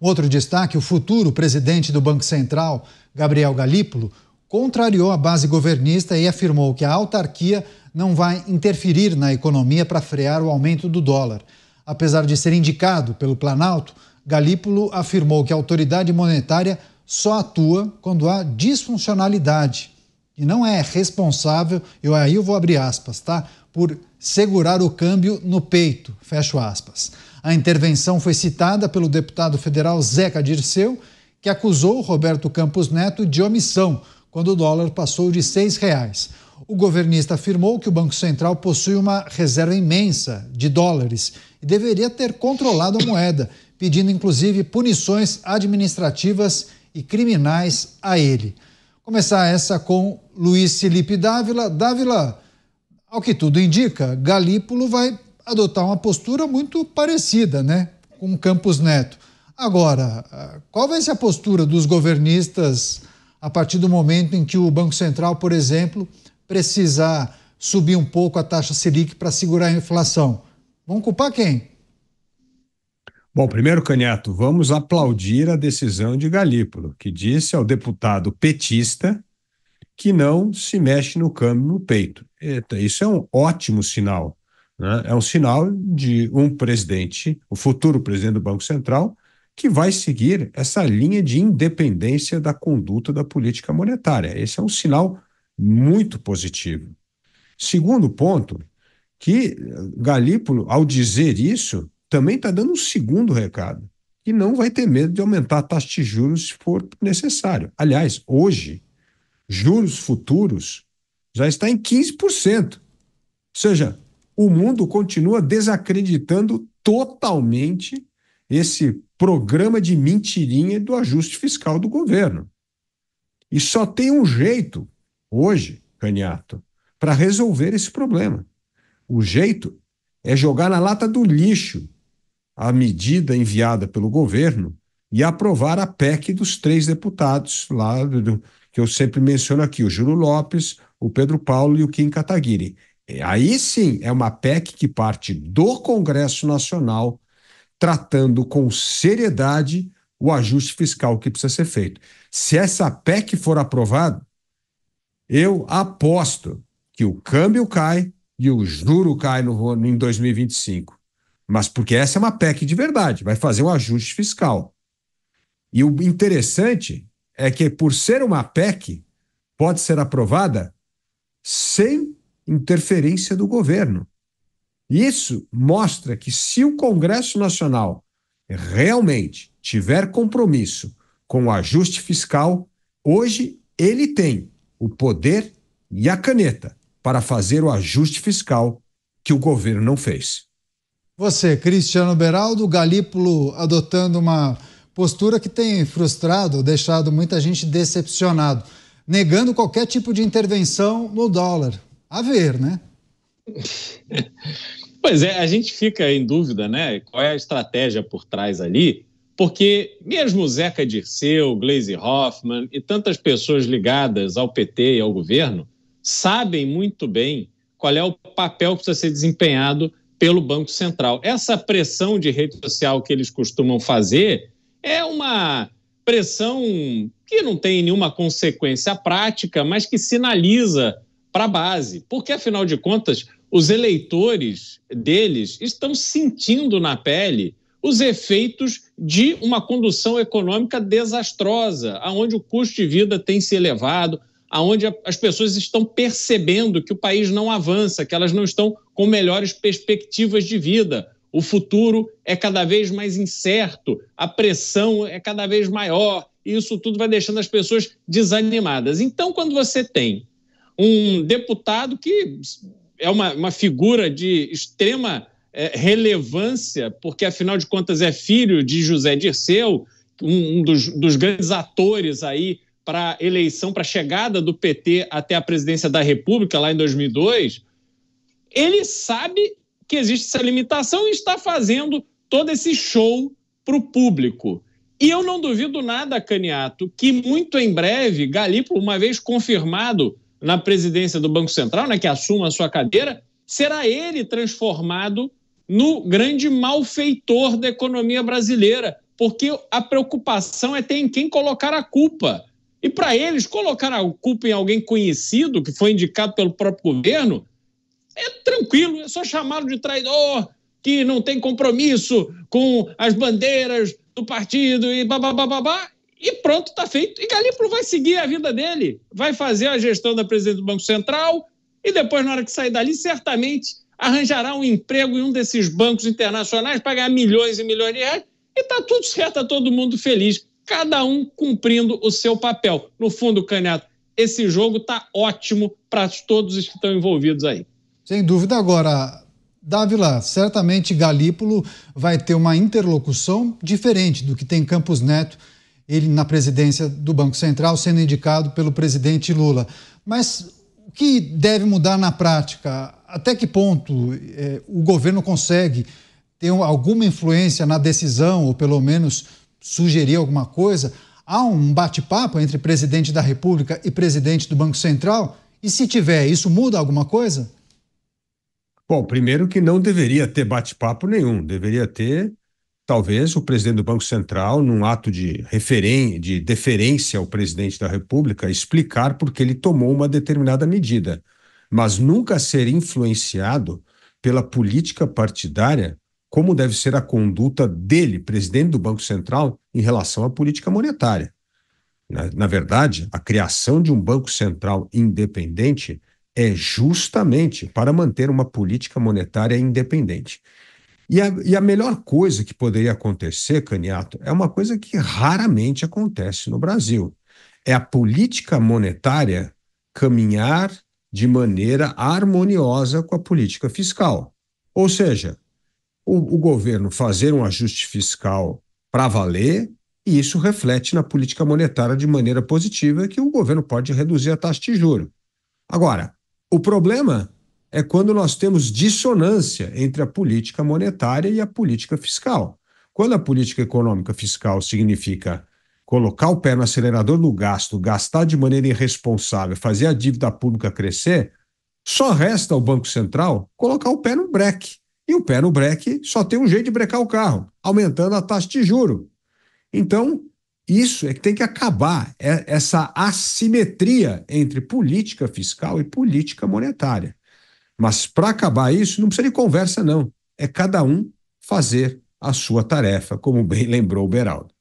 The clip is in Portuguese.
Outro destaque: o futuro presidente do Banco Central, Gabriel Galípolo, contrariou a base governista e afirmou que a autarquia não vai interferir na economia para frear o aumento do dólar. Apesar de ser indicado pelo Planalto, Galípolo afirmou que a autoridade monetária só atua quando há disfuncionalidade e não é responsável, eu aí eu vou abrir aspas, tá? Por segurar o câmbio no peito, fecho aspas. A intervenção foi citada pelo deputado federal Zeca Dirceu, que acusou Roberto Campos Neto de omissão quando o dólar passou de R$ 6,00. O governista afirmou que o Banco Central possui uma reserva imensa de dólares e deveria ter controlado a moeda, pedindo inclusive punições administrativas e criminais a ele. Começar essa com Luiz Felipe Dávila. Dávila, ao que tudo indica, Galípolo vai adotar uma postura muito parecida né, com Campos Neto. Agora, ah, qual vai ser a postura dos governistas a partir do momento em que o Banco Central, por exemplo, precisar subir um pouco a taxa Selic para segurar a inflação? Vão culpar quem? Bom, primeiro, Canhato, vamos aplaudir a decisão de Galípolo, que disse ao deputado petista que não se mexe no câmbio no peito. Eita, isso é um ótimo sinal né? É um sinal de um presidente, o futuro presidente do Banco Central, que vai seguir essa linha de independência da conduta da política monetária. Esse é um sinal muito positivo. Segundo ponto, que Galípolo, ao dizer isso, também está dando um segundo recado, que não vai ter medo de aumentar a taxa de juros se for necessário. Aliás, hoje, juros futuros já está em 15%. Ou seja, o mundo continua desacreditando totalmente esse programa de mentirinha do ajuste fiscal do governo. E só tem um jeito, hoje, Caniato, para resolver esse problema. O jeito é jogar na lata do lixo a medida enviada pelo governo e aprovar a PEC dos três deputados lá do, que eu sempre menciono aqui, o Júlio Lopes, o Pedro Paulo e o Kim Kataguiri. Aí sim é uma PEC que parte do Congresso Nacional, tratando com seriedade o ajuste fiscal que precisa ser feito. Se essa PEC for aprovada, eu aposto que o câmbio cai e o juro cai no, em 2025. Mas porque essa é uma PEC de verdade, vai fazer um ajuste fiscal. E o interessante é que, por ser uma PEC, pode ser aprovada sem interferência do governo. Isso mostra que se o Congresso Nacional realmente tiver compromisso com o ajuste fiscal, hoje ele tem o poder e a caneta para fazer o ajuste fiscal que o governo não fez. Você, Cristiano Beraldo, Galípolo adotando uma postura que tem frustrado, deixado muita gente decepcionado, negando qualquer tipo de intervenção no dólar a ver, né? Pois é, a gente fica em dúvida, né? Qual é a estratégia por trás ali? Porque mesmo Zeca Dirceu, Glaze Hoffman e tantas pessoas ligadas ao PT e ao governo sabem muito bem qual é o papel que precisa ser desempenhado pelo Banco Central. Essa pressão de rede social que eles costumam fazer é uma pressão que não tem nenhuma consequência prática, mas que sinaliza para a base, porque afinal de contas, os eleitores deles estão sentindo na pele os efeitos de uma condução econômica desastrosa, aonde o custo de vida tem se elevado, aonde as pessoas estão percebendo que o país não avança, que elas não estão com melhores perspectivas de vida. O futuro é cada vez mais incerto, a pressão é cada vez maior, e isso tudo vai deixando as pessoas desanimadas. Então, quando você tem um deputado que é uma, uma figura de extrema é, relevância, porque afinal de contas é filho de José Dirceu, um, um dos, dos grandes atores aí para a eleição, para a chegada do PT até a presidência da República lá em 2002, ele sabe que existe essa limitação e está fazendo todo esse show para o público. E eu não duvido nada, Caniato, que muito em breve, Galípolo uma vez confirmado na presidência do Banco Central, né, que assuma a sua cadeira, será ele transformado no grande malfeitor da economia brasileira, porque a preocupação é ter em quem colocar a culpa. E para eles, colocar a culpa em alguém conhecido, que foi indicado pelo próprio governo, é tranquilo, é só chamá-lo de traidor, que não tem compromisso com as bandeiras do partido e babá e pronto, está feito. E Galípolo vai seguir a vida dele, vai fazer a gestão da presidente do Banco Central e depois, na hora que sair dali, certamente arranjará um emprego em um desses bancos internacionais, pagar milhões e milhões de reais e está tudo certo, está todo mundo feliz, cada um cumprindo o seu papel. No fundo, Caneto, esse jogo está ótimo para todos os que estão envolvidos aí. Sem dúvida. Agora, Dávila, certamente Galípolo vai ter uma interlocução diferente do que tem Campos Neto ele na presidência do Banco Central, sendo indicado pelo presidente Lula. Mas o que deve mudar na prática? Até que ponto eh, o governo consegue ter alguma influência na decisão, ou pelo menos sugerir alguma coisa? Há um bate-papo entre presidente da República e presidente do Banco Central? E se tiver, isso muda alguma coisa? Bom, primeiro que não deveria ter bate-papo nenhum, deveria ter talvez o presidente do Banco Central, num ato de, referen de deferência ao presidente da República, explicar por que ele tomou uma determinada medida, mas nunca ser influenciado pela política partidária, como deve ser a conduta dele, presidente do Banco Central, em relação à política monetária. Na, na verdade, a criação de um Banco Central independente é justamente para manter uma política monetária independente. E a, e a melhor coisa que poderia acontecer, Caniato, é uma coisa que raramente acontece no Brasil. É a política monetária caminhar de maneira harmoniosa com a política fiscal. Ou seja, o, o governo fazer um ajuste fiscal para valer, e isso reflete na política monetária de maneira positiva, que o governo pode reduzir a taxa de juro. Agora, o problema é quando nós temos dissonância entre a política monetária e a política fiscal. Quando a política econômica fiscal significa colocar o pé no acelerador do gasto, gastar de maneira irresponsável, fazer a dívida pública crescer, só resta ao Banco Central colocar o pé no breque. E o pé no breque só tem um jeito de brecar o carro, aumentando a taxa de juro. Então, isso é que tem que acabar, é essa assimetria entre política fiscal e política monetária. Mas para acabar isso, não precisa de conversa, não. É cada um fazer a sua tarefa, como bem lembrou o Beraldo.